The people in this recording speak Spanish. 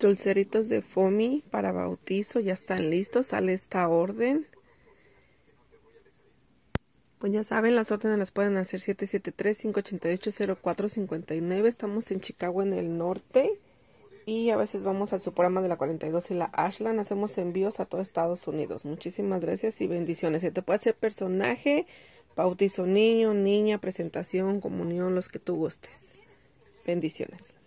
Dulceritos de Fomi para bautizo ya están listos. Sale esta orden. Pues ya saben, las órdenes las pueden hacer 773-588-0459. Estamos en Chicago, en el norte. Y a veces vamos al programa de la 42 y la Ashland. Hacemos envíos a todo Estados Unidos. Muchísimas gracias y bendiciones. Se te puede hacer personaje, bautizo niño, niña, presentación, comunión, los que tú gustes. Bendiciones.